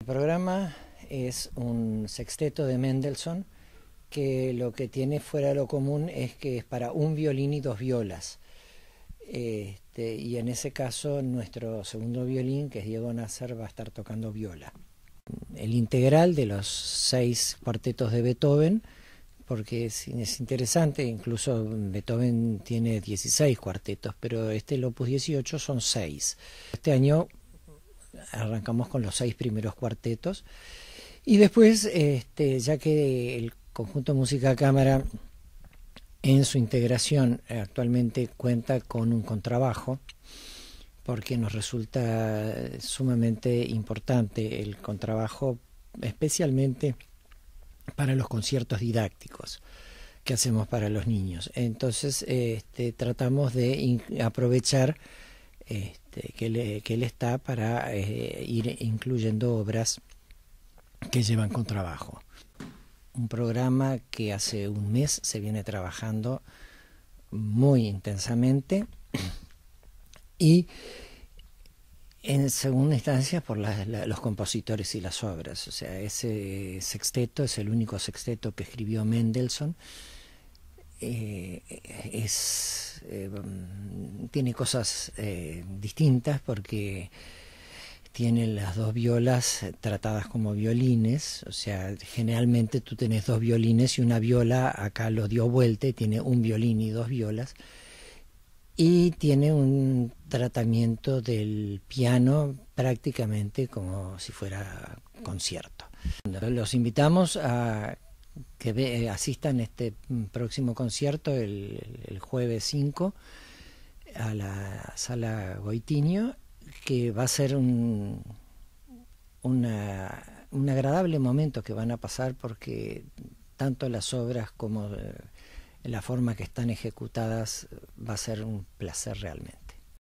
El programa es un sexteto de Mendelssohn que lo que tiene fuera lo común es que es para un violín y dos violas. Este, y en ese caso nuestro segundo violín, que es Diego Nasser, va a estar tocando viola. El integral de los seis cuartetos de Beethoven, porque es, interesante, incluso Beethoven tiene 16 cuartetos, pero este el Opus 18 son seis. Este año arrancamos con los seis primeros cuartetos. Y después, este, ya que el conjunto música cámara en su integración actualmente cuenta con un contrabajo, porque nos resulta sumamente importante el contrabajo, especialmente para los conciertos didácticos que hacemos para los niños. Entonces este, tratamos de aprovechar este, este, que, él está para eh, ir incluyendo obras que llevan con trabajo. Un programa que hace un mes se viene trabajando muy intensamente y en segunda instancia por los compositores y las obras. O sea, ese sexteto es el único sexteto que escribió Mendelssohn. Eh, es eh, tiene cosas eh, distintas porque tiene las dos violas tratadas como violines, o sea, generalmente tú tenés dos violines y una viola, acá lo dio vuelta tiene un violín y dos violas, y tiene un tratamiento del piano prácticamente como si fuera concierto. Los invitamos a que ve, eh, asistan este mm, próximo concierto el, jueves 5 a la sala Goitinio, que va a ser un, un agradable momento que van a pasar porque tanto las obras como eh, la forma que están ejecutadas va a ser un placer realmente.